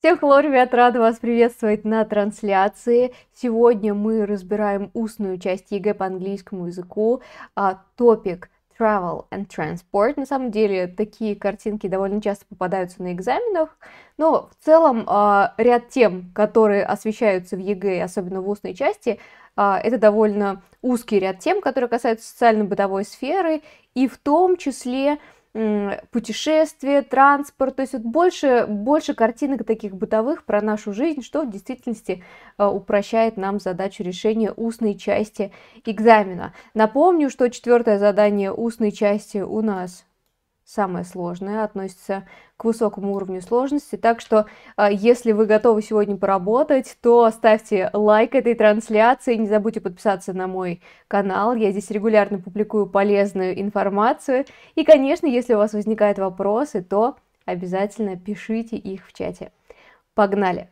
Всем хелло, ребят, рада вас приветствовать на трансляции. Сегодня мы разбираем устную часть ЕГЭ по английскому языку, а, топик travel and transport. На самом деле такие картинки довольно часто попадаются на экзаменах, но в целом а, ряд тем, которые освещаются в ЕГЭ, особенно в устной части, а, это довольно узкий ряд тем, которые касаются социально-бытовой сферы, и в том числе путешествия, транспорт, то есть вот больше, больше картинок таких бытовых про нашу жизнь, что в действительности э, упрощает нам задачу решения устной части экзамена. Напомню, что четвертое задание устной части у нас самое сложное, относится к высокому уровню сложности. Так что, а, если вы готовы сегодня поработать, то ставьте лайк этой трансляции, не забудьте подписаться на мой канал, я здесь регулярно публикую полезную информацию. И, конечно, если у вас возникают вопросы, то обязательно пишите их в чате. Погнали!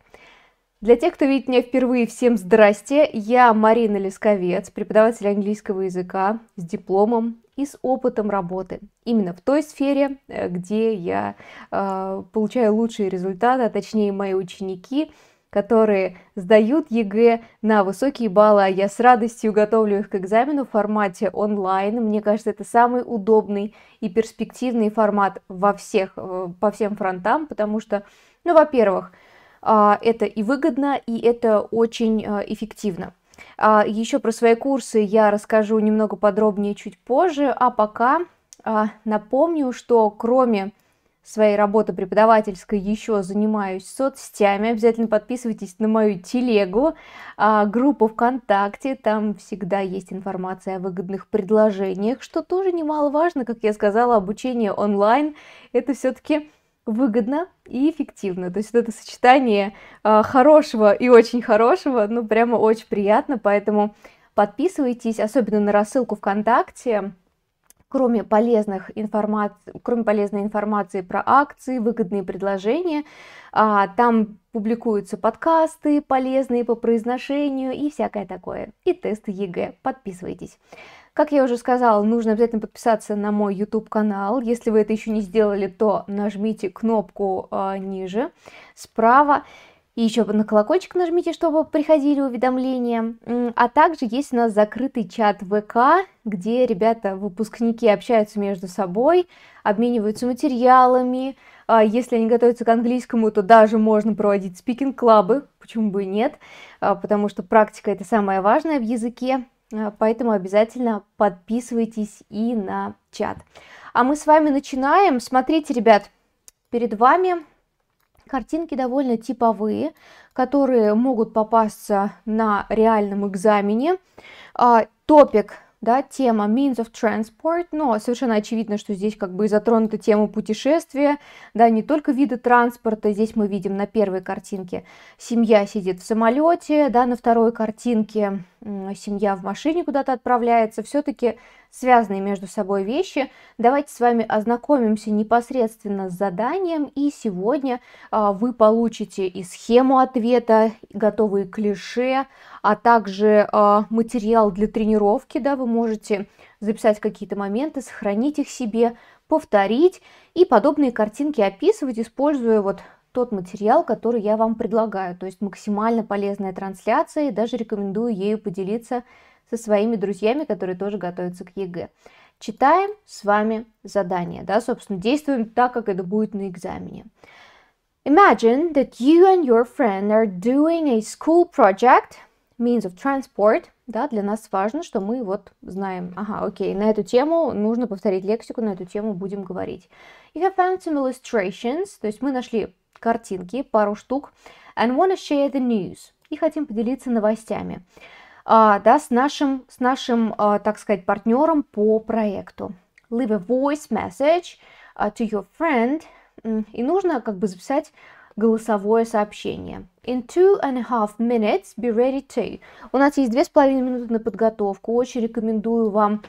Для тех, кто видит меня впервые, всем здрасте! Я Марина Лисковец, преподаватель английского языка с дипломом и с опытом работы. Именно в той сфере, э, где я э, получаю лучшие результаты, а точнее мои ученики, которые сдают ЕГЭ на высокие баллы, а я с радостью готовлю их к экзамену в формате онлайн. Мне кажется, это самый удобный и перспективный формат во всех, э, по всем фронтам, потому что, ну, во-первых, а, это и выгодно, и это очень а, эффективно. А, еще про свои курсы я расскажу немного подробнее чуть позже, а пока напомню, что кроме своей работы преподавательской еще занимаюсь соцсетями. Обязательно подписывайтесь на мою телегу, группу ВКонтакте. Там всегда есть информация о выгодных предложениях, что тоже немаловажно, как я сказала, обучение онлайн. Это все-таки выгодно и эффективно. То есть вот это сочетание э, хорошего и очень хорошего, ну прямо очень приятно, поэтому подписывайтесь, особенно на рассылку ВКонтакте. Кроме, полезных информат... Кроме полезной информации про акции, выгодные предложения, э, там публикуются подкасты полезные по произношению и всякое такое, и тесты ЕГЭ. Подписывайтесь. Как я уже сказала, нужно обязательно подписаться на мой YouTube-канал. Если вы это еще не сделали, то нажмите кнопку э, ниже, справа. И еще на колокольчик нажмите, чтобы приходили уведомления. А также есть у нас закрытый чат ВК, где ребята, выпускники общаются между собой, обмениваются материалами. А, если они готовятся к английскому, то даже можно проводить спикинг-клабы, почему бы и нет, а, потому что практика это самое важное в языке. Э, поэтому обязательно подписывайтесь и на чат. А мы с вами начинаем. Смотрите, ребят, перед вами картинки довольно типовые, которые могут попасться на реальном экзамене. А, топик, да, тема means of transport, но совершенно очевидно, что здесь как бы затронута тема путешествия, да, не только виды транспорта, здесь мы видим на первой картинке семья сидит в самолете, да, на второй картинке семья в машине куда-то отправляется, все-таки связанные между собой вещи. Давайте с вами ознакомимся непосредственно с заданием, и сегодня а, вы получите и схему ответа, и готовые клише, а также а, материал для тренировки, да, вы можете записать какие-то моменты, сохранить их себе, повторить и подобные картинки описывать, используя вот тот материал, который я вам предлагаю. То есть максимально полезная трансляция, и даже рекомендую ею поделиться со своими друзьями, которые тоже готовятся к ЕГЭ. Читаем с вами задание, да, собственно, действуем так, как это будет на экзамене. Imagine that you and your friend are doing a school project, means of transport. Да, для нас важно, что мы вот знаем, ага, окей, на эту тему нужно повторить лексику, на эту тему будем говорить. You have found some illustrations, то есть мы нашли картинки, пару штук. And want to share the news. И хотим поделиться новостями а, да, с нашим, с нашим а, так сказать, партнером по проекту. Leave a voice message а, to your friend. И нужно как бы записать голосовое сообщение. In two and a half minutes, be ready to. У нас есть две с половиной минуты на подготовку. Очень рекомендую вам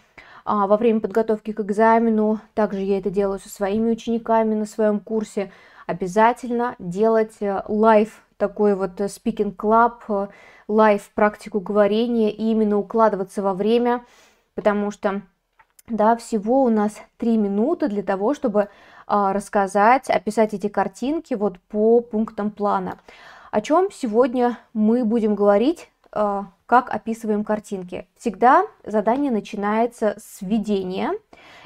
во время подготовки к экзамену, также я это делаю со своими учениками на своем курсе, обязательно делать э, лайв такой вот э, speaking club, э, лайв практику говорения и именно укладываться во время, потому что да, всего у нас три минуты для того, чтобы а, рассказать, описать эти картинки вот по пунктам плана. О чем сегодня мы будем говорить? Э, как описываем картинки. Всегда задание начинается с введения.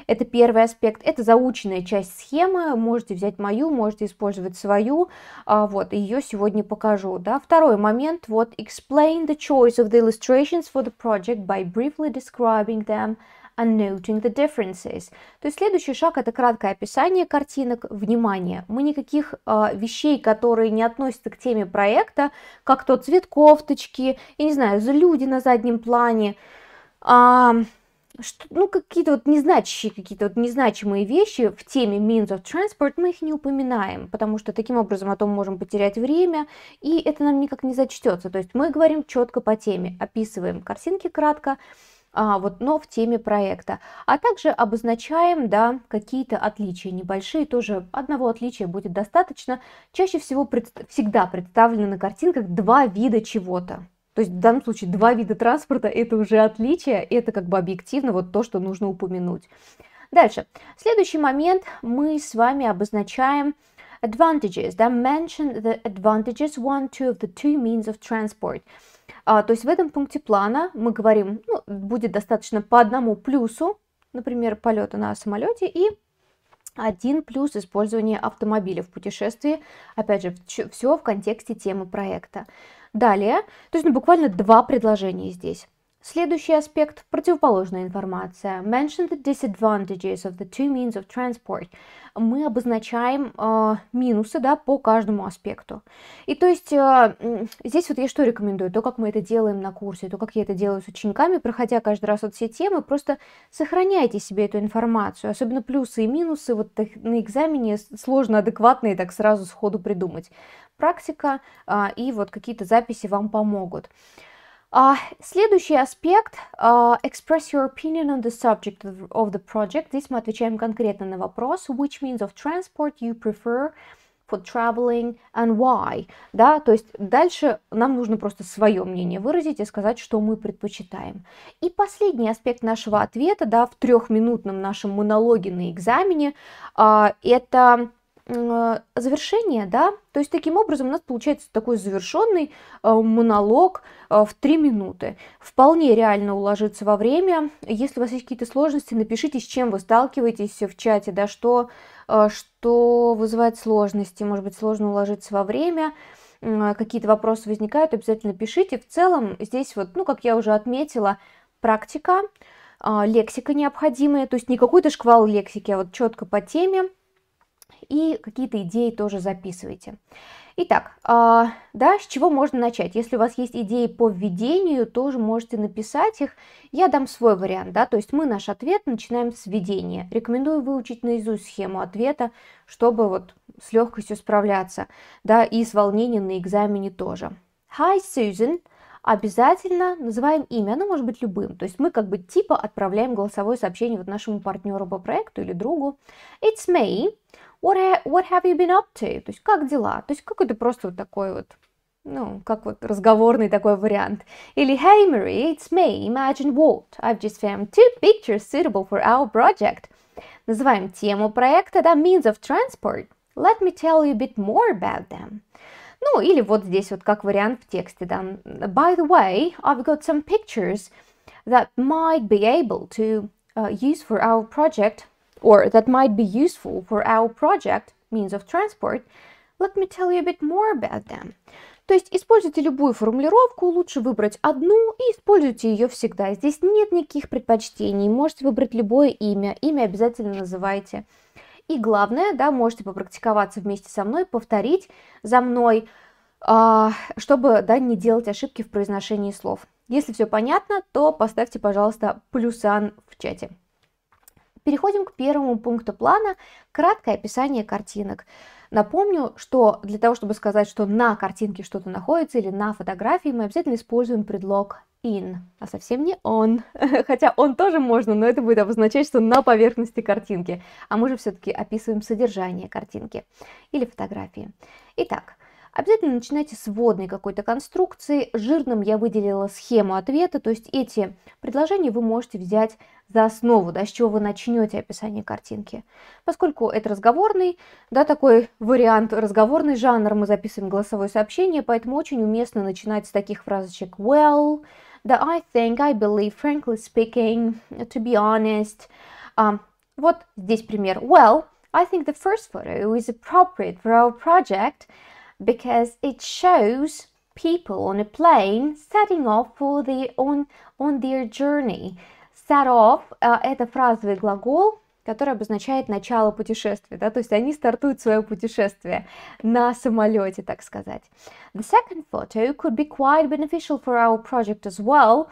Это первый аспект. Это заученная часть схемы. Можете взять мою, можете использовать свою. А, вот, ее сегодня покажу. Да. Второй момент. Вот, explain the choice of the illustrations for the project by briefly describing them and noting the differences. То есть следующий шаг это краткое описание картинок. Внимание, мы никаких э, вещей, которые не относятся к теме проекта, как то цвет кофточки, я не знаю, люди на заднем плане, э, что, ну, какие-то вот незначащие, какие-то вот незначимые вещи в теме means of transport, мы их не упоминаем, потому что таким образом о том можем потерять время, и это нам никак не зачтется. То есть мы говорим четко по теме, описываем картинки кратко, а, вот, но в теме проекта. А также обозначаем да, какие-то отличия небольшие, тоже одного отличия будет достаточно. Чаще всего пред, всегда представлены на картинках два вида чего-то. То есть в данном случае два вида транспорта – это уже отличие, это как бы объективно вот то, что нужно упомянуть. Дальше. Следующий момент мы с вами обозначаем advantages. Да? Mention the advantages one, two of the two means of transport. А, то есть в этом пункте плана мы говорим, ну, будет достаточно по одному плюсу, например, полета на самолете и один плюс использования автомобиля в путешествии, опять же, все в контексте темы проекта. Далее, то есть ну, буквально два предложения здесь. Следующий аспект – противоположная информация. Mention the disadvantages of the two means of transport. Мы обозначаем э, минусы да, по каждому аспекту. И то есть э, здесь вот я что рекомендую? То, как мы это делаем на курсе, то, как я это делаю с учениками, проходя каждый раз вот все темы, просто сохраняйте себе эту информацию. Особенно плюсы и минусы вот на экзамене сложно адекватные так сразу сходу придумать. Практика э, и вот какие-то записи вам помогут. Uh, следующий аспект uh, – express your opinion on the subject of the project. Здесь мы отвечаем конкретно на вопрос which means of transport you prefer for traveling and why. Да, то есть дальше нам нужно просто свое мнение выразить и сказать, что мы предпочитаем. И последний аспект нашего ответа, да, в трехминутном нашем монологе на экзамене, uh, это Э, завершение, да, то есть таким образом у нас получается такой завершенный э, монолог э, в 3 минуты. Вполне реально уложиться во время. Если у вас есть какие-то сложности, напишите, с чем вы сталкиваетесь в чате, да, что, что вызывает сложности, может быть, сложно уложиться во время, какие-то вопросы возникают, обязательно пишите. В целом здесь вот, ну, как я уже отметила, практика, лексика необходимая, то есть не какой-то шквал лексики, а вот четко по теме – и какие-то идеи тоже записывайте. Итак, а, да, с чего можно начать? Если у вас есть идеи по введению, тоже можете написать их. Я дам свой вариант, да, то есть мы наш ответ начинаем с введения. Рекомендую выучить наизусть схему ответа, чтобы вот с легкостью справляться, да, и с волнением на экзамене тоже. Hi, Susan. Обязательно называем имя, оно ну, может быть любым. То есть мы как бы типа отправляем голосовое сообщение вот нашему партнеру по проекту или другу. It's May. What, ha what have you been up to? То есть, как дела? То есть, какой-то просто вот такой вот, ну, как вот разговорный такой вариант. Или Hey Marie, it's me, imagine what? I've just found two pictures suitable for our project. Называем тему проекта, да, means of transport. Let me tell you a bit more about them. Ну, или вот здесь вот как вариант в тексте, да. By the way, I've got some pictures that might be able to uh, use for our project. or that might be useful for our project means of transport, let me tell you a bit more about them. То есть используйте любую формулировку, лучше выбрать одну и используйте ее всегда. Здесь нет никаких предпочтений, можете выбрать любое имя, имя обязательно называйте. И главное, да, можете попрактиковаться вместе со мной, повторить за мной, а, чтобы, да, не делать ошибки в произношении слов. Если все понятно, то поставьте, пожалуйста, плюсан в чате. Переходим к первому пункту плана – краткое описание картинок. Напомню, что для того, чтобы сказать, что на картинке что-то находится или на фотографии, мы обязательно используем предлог in, а совсем не он. Хотя он тоже можно, но это будет обозначать, что на поверхности картинки. А мы же все-таки описываем содержание картинки или фотографии. Итак, Обязательно начинайте с вводной какой-то конструкции. Жирным я выделила схему ответа, то есть эти предложения вы можете взять за основу, да, с чего вы начнете описание картинки. Поскольку это разговорный, да, такой вариант, разговорный жанр, мы записываем голосовое сообщение, поэтому очень уместно начинать с таких фразочек «well», да, «I think», «I believe», «frankly speaking», «to be honest». Um, вот здесь пример «well», I think the first photo is appropriate for our project – because it shows people on a plane setting off for the on on their journey. Set off uh, это фразовый глагол, который обозначает начало путешествия, да, то есть они стартуют свое путешествие на самолете, так сказать. The second photo could be quite beneficial for our project as well,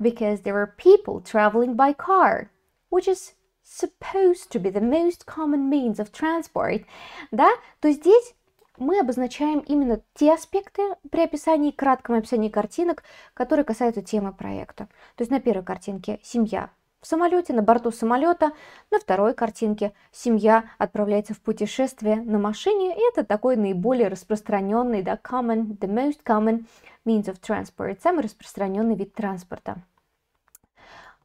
because there are people traveling by car, which is supposed to be the most common means of transport, да, то есть здесь мы обозначаем именно те аспекты при описании, кратком описании картинок, которые касаются темы проекта. То есть на первой картинке семья в самолете, на борту самолета, на второй картинке семья отправляется в путешествие на машине, и это такой наиболее распространенный, да, common, the most common means of transport, самый распространенный вид транспорта.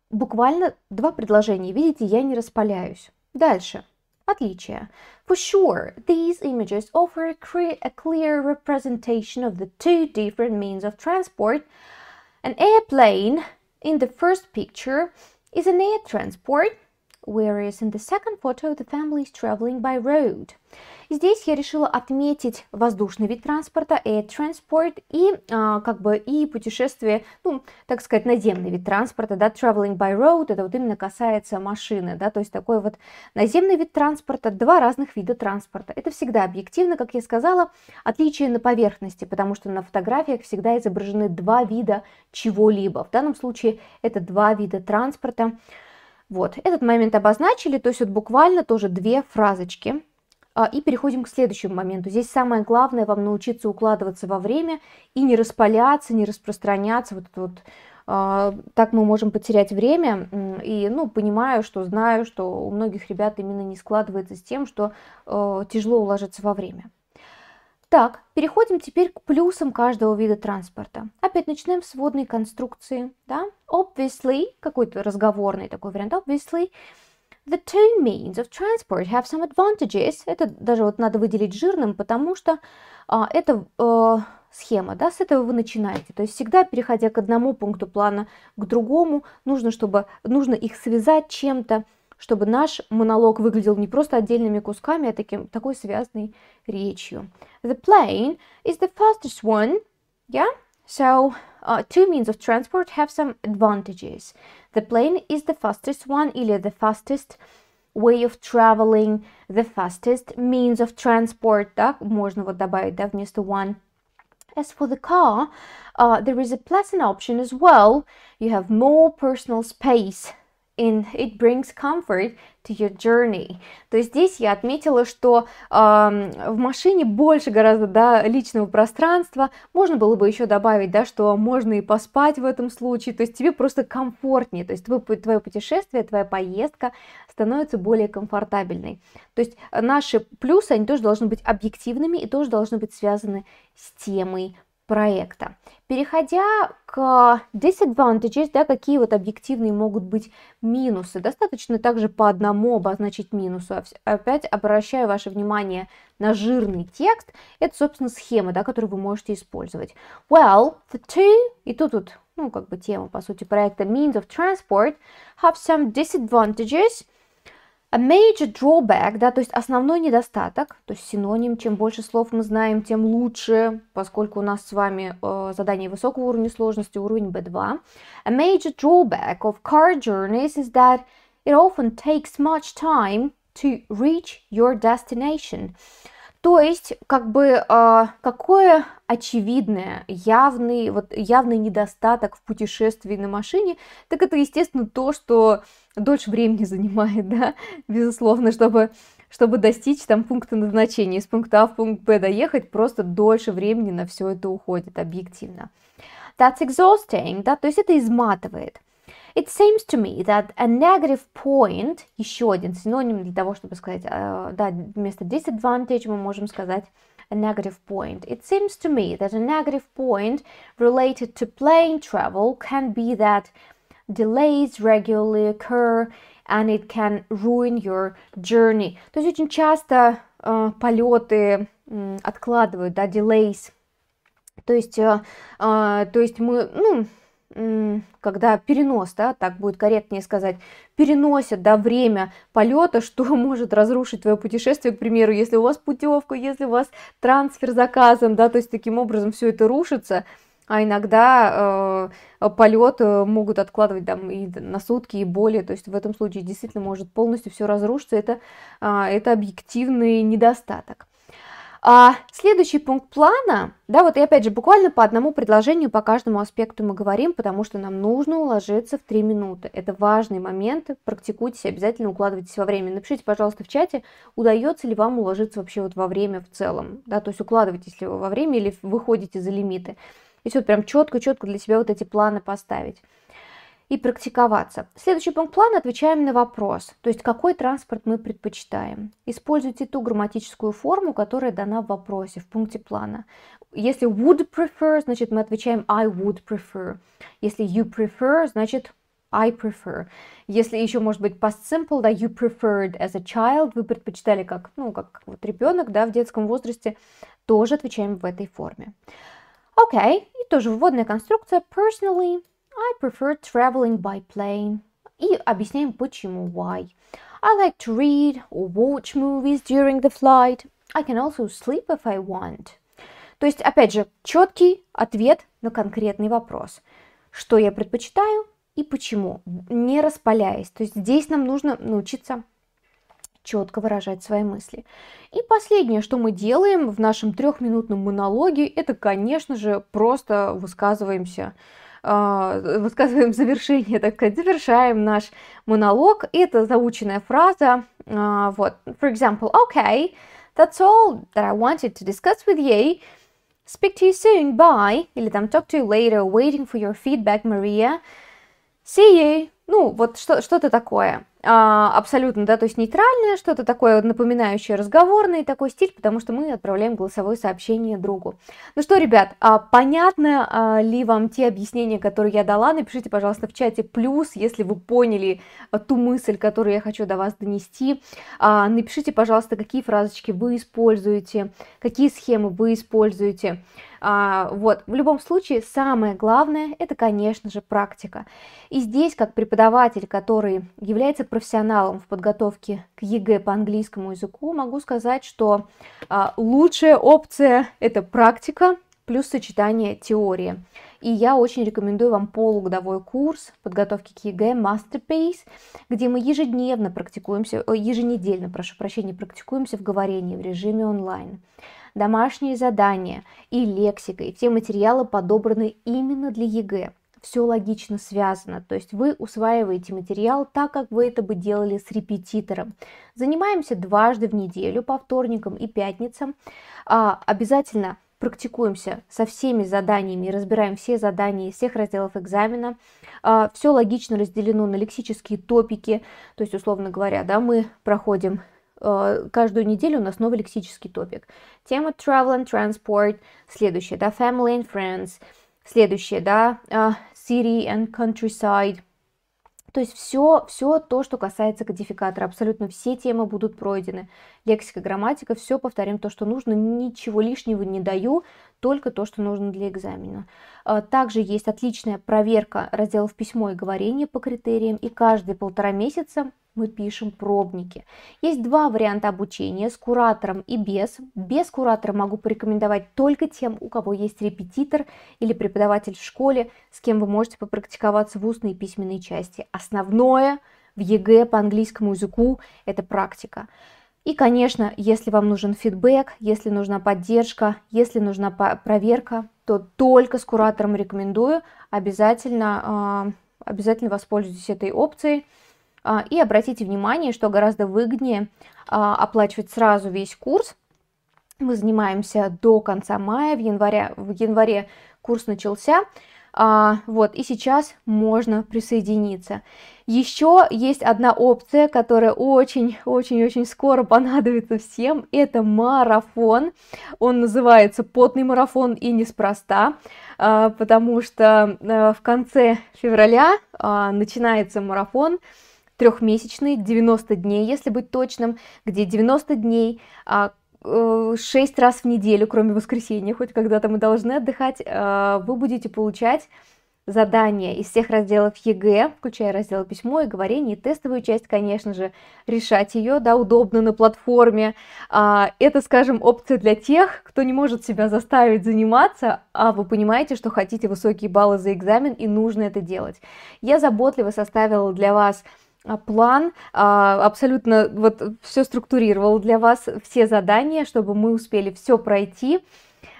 Буквально два предложения, видите, я не распаляюсь. Дальше. отличия. For sure, these images offer a clear representation of the two different means of transport. An airplane in the first picture is an air transport whereas in the second photo the family is traveling by road. Здесь я решила отметить воздушный вид транспорта, air transport, и а, как бы и путешествие, ну, так сказать, наземный вид транспорта, да, traveling by road, это вот именно касается машины, да, то есть такой вот наземный вид транспорта, два разных вида транспорта. Это всегда объективно, как я сказала, отличие на поверхности, потому что на фотографиях всегда изображены два вида чего-либо. В данном случае это два вида транспорта, вот, этот момент обозначили, то есть вот буквально тоже две фразочки. А, и переходим к следующему моменту. Здесь самое главное вам научиться укладываться во время и не распаляться, не распространяться. Вот вот а, так мы можем потерять время. И, ну, понимаю, что знаю, что у многих ребят именно не складывается с тем, что э, тяжело уложиться во время. Так, переходим теперь к плюсам каждого вида транспорта. Опять начинаем с водной конструкции. Да? Obviously, какой-то разговорный такой вариант, obviously, The two means of transport have some advantages. Это даже вот надо выделить жирным, потому что а, это э, схема, да, с этого вы начинаете. То есть всегда, переходя к одному пункту плана к другому, нужно, чтобы, нужно их связать чем-то, чтобы наш монолог выглядел не просто отдельными кусками, а таким, такой связанной речью. The plane is the fastest one, yeah? So, uh, two means of transport have some advantages. The plane is the fastest one или the fastest way of traveling, the fastest means of transport, Так можно вот добавить, да, вместо one. As for the car, uh, there is a pleasant option as well. You have more personal space and it brings comfort to your journey. То есть здесь я отметила, что э, в машине больше гораздо да, личного пространства. Можно было бы еще добавить, да, что можно и поспать в этом случае. То есть тебе просто комфортнее. То есть твое, твое путешествие, твоя поездка становится более комфортабельной. То есть э, наши плюсы, они тоже должны быть объективными и тоже должны быть связаны с темой проекта. Переходя к disadvantages, да, какие вот объективные могут быть минусы, достаточно также по одному обозначить минусу. А опять обращаю ваше внимание на жирный текст. Это, собственно, схема, да, которую вы можете использовать. Well, the two, и тут вот, ну, как бы тема, по сути, проекта means of transport have some disadvantages – A major drawback, да, то есть основной недостаток, то есть синоним, чем больше слов мы знаем, тем лучше, поскольку у нас с вами э, задание высокого уровня сложности, уровень B2. A major drawback of car journeys is that it often takes much time to reach your destination. То есть, как бы, э, какое очевидное, явный, вот, явный недостаток в путешествии на машине, так это, естественно, то, что дольше времени занимает, да, безусловно, чтобы, чтобы достичь там пункта назначения, из пункта А в пункт Б доехать, просто дольше времени на все это уходит, объективно. That's exhausting, да, то есть это изматывает. It seems to me that a negative point, еще один синоним для того, чтобы сказать, uh, да, вместо disadvantage мы можем сказать a negative point. It seems to me that a negative point related to plane travel can be that delays regularly occur and it can ruin your journey. То есть очень часто uh, полеты um, откладывают, да, delays. То есть, uh, то есть мы, ну, когда перенос, да, так будет корректнее сказать, переносят да, время полета, что может разрушить твое путешествие, к примеру, если у вас путевка, если у вас трансфер заказан, да, то есть таким образом все это рушится, а иногда э, полет э, могут откладывать там и на сутки, и более, то есть в этом случае действительно может полностью все разрушиться, это, э, это объективный недостаток. А следующий пункт плана, да, вот и опять же буквально по одному предложению по каждому аспекту мы говорим, потому что нам нужно уложиться в 3 минуты. Это важный момент, практикуйтесь, обязательно укладывайтесь во время. Напишите, пожалуйста, в чате, удается ли вам уложиться вообще вот во время в целом, да, то есть укладываетесь ли вы во время или выходите за лимиты. И все, прям четко-четко для себя вот эти планы поставить и практиковаться. Следующий пункт плана отвечаем на вопрос, то есть какой транспорт мы предпочитаем. Используйте ту грамматическую форму, которая дана в вопросе, в пункте плана. Если would prefer, значит мы отвечаем I would prefer. Если you prefer, значит I prefer. Если еще может быть past simple, да, you preferred as a child, вы предпочитали как, ну, как вот ребенок, да, в детском возрасте, тоже отвечаем в этой форме. Окей, okay. и тоже вводная конструкция personally, I prefer traveling by plane. И объясняем почему why. I like to read or watch movies during the flight. I can also sleep if I want. То есть, опять же, четкий ответ на конкретный вопрос. Что я предпочитаю и почему, не распаляясь. То есть здесь нам нужно научиться четко выражать свои мысли. И последнее, что мы делаем в нашем трехминутном монологе, это, конечно же, просто высказываемся высказываем завершение, так сказать, завершаем наш монолог. Это заученная фраза. Вот, for example, okay, that's all that I wanted to discuss with you. Speak to you soon, bye. Или там talk to you later, waiting for your feedback, Maria. See you. Ну, вот что- что-то такое. А, абсолютно, да, то есть нейтральное, что-то такое напоминающее разговорный такой стиль, потому что мы отправляем голосовое сообщение другу. Ну что, ребят, а понятно а, ли вам те объяснения, которые я дала? Напишите, пожалуйста, в чате плюс, если вы поняли ту мысль, которую я хочу до вас донести. Напишите, пожалуйста, какие фразочки вы используете, какие схемы вы используете. А, вот, в любом случае, самое главное, это, конечно же, практика. И здесь, как преподаватель, который является профессионалом в подготовке к ЕГЭ по английскому языку, могу сказать, что а, лучшая опция – это практика плюс сочетание теории. И я очень рекомендую вам полугодовой курс подготовки к ЕГЭ Masterpiece, где мы ежедневно практикуемся, еженедельно, прошу прощения, практикуемся в говорении в режиме онлайн домашние задания и лексика, и все материалы подобраны именно для ЕГЭ. Все логично связано, то есть вы усваиваете материал так, как вы это бы делали с репетитором. Занимаемся дважды в неделю, по вторникам и пятницам. А, обязательно практикуемся со всеми заданиями, разбираем все задания из всех разделов экзамена. А, все логично разделено на лексические топики, то есть, условно говоря, да, мы проходим Э, каждую неделю у нас новый лексический топик. Тема travel and transport, следующая, да, family and friends, следующая, да, э, city and countryside. То есть все, все то, что касается кодификатора, абсолютно все темы будут пройдены. Лексика, грамматика, все повторим то, что нужно, ничего лишнего не даю, только то, что нужно для экзамена. Э, также есть отличная проверка разделов письмо и говорение по критериям, и каждые полтора месяца мы пишем пробники. Есть два варианта обучения, с куратором и без. Без куратора могу порекомендовать только тем, у кого есть репетитор или преподаватель в школе, с кем вы можете попрактиковаться в устной и письменной части. Основное в ЕГЭ по английскому языку – это практика. И, конечно, если вам нужен фидбэк, если нужна поддержка, если нужна проверка, то только с куратором рекомендую, обязательно, а, обязательно воспользуйтесь этой опцией. А, и обратите внимание, что гораздо выгоднее а, оплачивать сразу весь курс. Мы занимаемся до конца мая, в январе, в январе курс начался. А, вот, и сейчас можно присоединиться. Еще есть одна опция, которая очень-очень-очень скоро понадобится всем. Это марафон. Он называется «Потный марафон» и неспроста, потому что э, в конце февраля начинается марафон – трехмесячный, 90 дней, если быть точным, где 90 дней, 6 а, э, раз в неделю, кроме воскресенья, хоть когда-то мы должны отдыхать, а, вы будете получать задания из всех разделов ЕГЭ, включая раздел письмо и говорение, и тестовую часть, конечно же, решать ее, да, удобно на платформе. А, это, скажем, опция для тех, кто не может себя заставить заниматься, а вы понимаете, что хотите высокие баллы за экзамен и нужно это делать. Я заботливо составила для вас а, план, а, абсолютно вот все структурировал для вас, все задания, чтобы мы успели все пройти,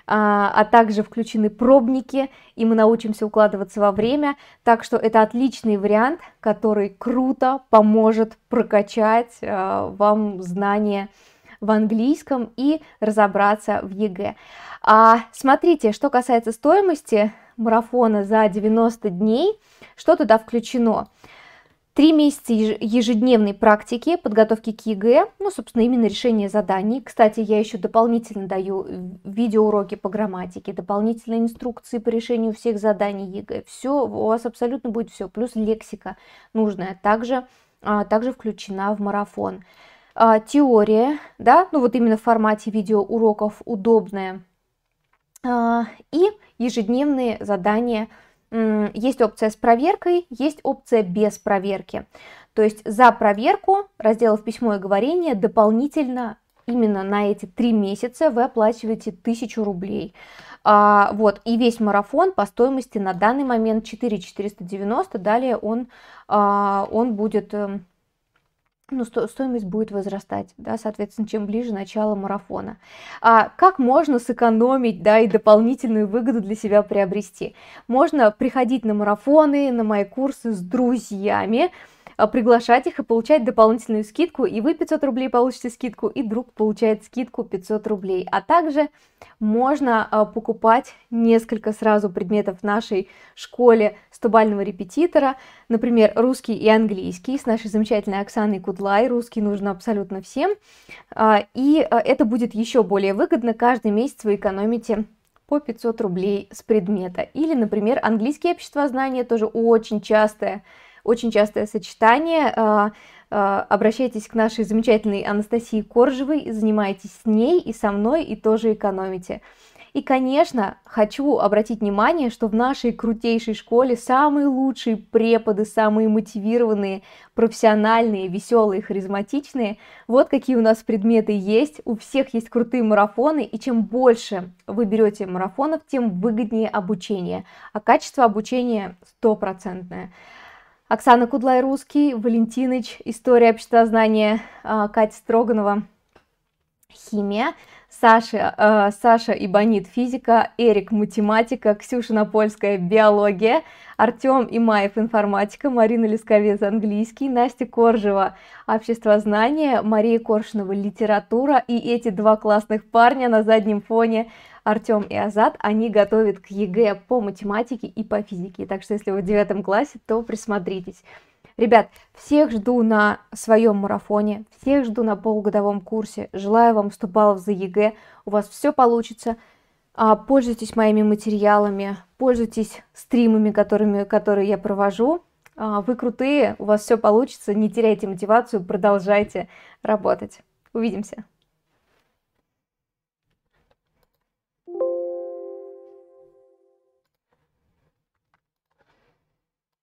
а, а также включены пробники, и мы научимся укладываться во время, так что это отличный вариант, который круто поможет прокачать вам знания в английском и разобраться в ЕГЭ. А, смотрите, что касается стоимости марафона за 90 дней, что туда включено – Три месяца ежедневной практики, подготовки к ЕГЭ, ну, собственно, именно решение заданий. Кстати, я еще дополнительно даю э, видеоуроки по грамматике, дополнительные инструкции по решению всех заданий ЕГЭ. Все, у вас абсолютно будет все, плюс лексика нужная также, а, также включена в марафон. А, теория, да, ну вот именно в формате видеоуроков удобная. А, и ежедневные задания – есть опция с проверкой, есть опция без проверки. То есть за проверку разделов письмо и говорение дополнительно именно на эти три месяца вы оплачиваете 1000 рублей. А, вот, и весь марафон по стоимости на данный момент 4490, далее он, а, он будет эм, ну, сто, стоимость будет возрастать, да, соответственно, чем ближе начало марафона. А как можно сэкономить, да, и дополнительную выгоду для себя приобрести? Можно приходить на марафоны, на мои курсы с друзьями, а, приглашать их и получать дополнительную скидку, и вы 500 рублей получите скидку, и друг получает скидку 500 рублей. А также можно а, покупать несколько сразу предметов в нашей школе стобального репетитора, например, русский и английский с нашей замечательной Оксаной Кудлай, русский нужно абсолютно всем, а, и это будет еще более выгодно, каждый месяц вы экономите по 500 рублей с предмета. Или, например, английские общества знания тоже очень частая очень частое сочетание. А, а, обращайтесь к нашей замечательной Анастасии Коржевой, занимайтесь с ней и со мной, и тоже экономите. И, конечно, хочу обратить внимание, что в нашей крутейшей школе самые лучшие преподы, самые мотивированные, профессиональные, веселые, харизматичные. Вот какие у нас предметы есть. У всех есть крутые марафоны, и чем больше вы берете марафонов, тем выгоднее обучение. А качество обучения стопроцентное. Оксана Кудлай-Русский, Валентиныч, История обществознания, а, Катя Строганова, Химия, Саша, э, Саша Ибанит, физика, Эрик, математика, Ксюша Напольская, биология, Артем Имаев, информатика, Марина Лисковец, английский, Настя Коржева, обществознание, Мария Коршунова, литература и эти два классных парня на заднем фоне – Артем и Азат, они готовят к ЕГЭ по математике и по физике. Так что если вы в девятом классе, то присмотритесь. Ребят, всех жду на своем марафоне, всех жду на полугодовом курсе. Желаю вам вступалов за ЕГЭ, у вас все получится. А, пользуйтесь моими материалами, пользуйтесь стримами, которыми, которые я провожу. А, вы крутые, у вас все получится, не теряйте мотивацию, продолжайте работать. Увидимся!